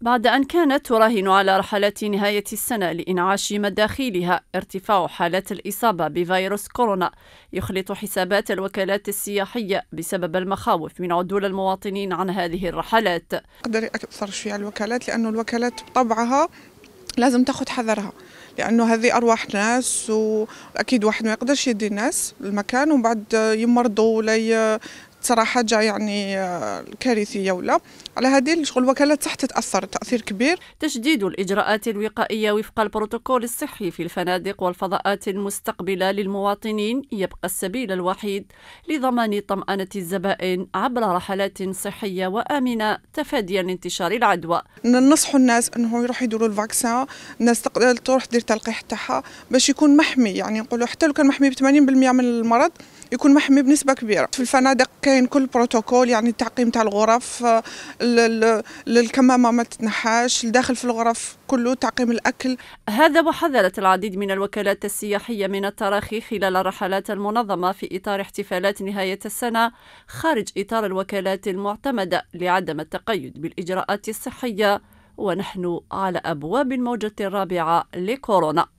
بعد أن كانت تراهن على رحلة نهاية السنة لإنعاش مداخيلها ارتفاع حالات الإصابة بفيروس كورونا يخلط حسابات الوكالات السياحية بسبب المخاوف من عدول المواطنين عن هذه الرحلات أقدر أكثر شوية على الوكالات لأن الوكالات بطبعها لازم تاخذ حذرها لانه هذه ارواح ناس واكيد واحد ما يقدرش يدي الناس المكان وبعد يمرضوا ولا صراحة جا يعني آه، كارثية ولا على هذه شغل الوكالات صح تتأثر تأثير كبير تشديد الإجراءات الوقائية وفق البروتوكول الصحي في الفنادق والفضاءات المستقبلة للمواطنين يبقى السبيل الوحيد لضمان طمأنة الزبائن عبر رحلات صحية وآمنة تفاديا لانتشار العدوى ننصحوا الناس أنه يروحوا يديروا الفاكسان الناس تروح دير تلقيح تاعها باش يكون محمي يعني نقولوا حتى لو كان محمي ب 80% من المرض يكون محمي بنسبه كبيره في الفنادق كاين كل بروتوكول يعني التعقيم تاع الغرف الكمامه آه، ما تتنحاش الداخل في الغرف كله تعقيم الاكل هذا وحذرت العديد من الوكالات السياحيه من التراخي خلال الرحلات المنظمه في اطار احتفالات نهايه السنه خارج اطار الوكالات المعتمده لعدم التقيد بالاجراءات الصحيه ونحن على ابواب الموجه الرابعه لكورونا